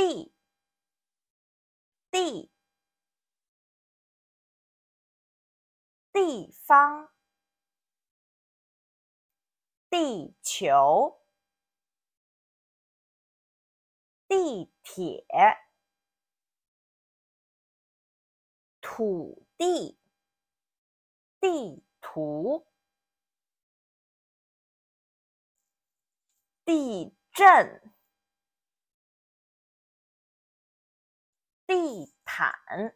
地，地，地方，地球，地铁，土地，地图，地震。地毯。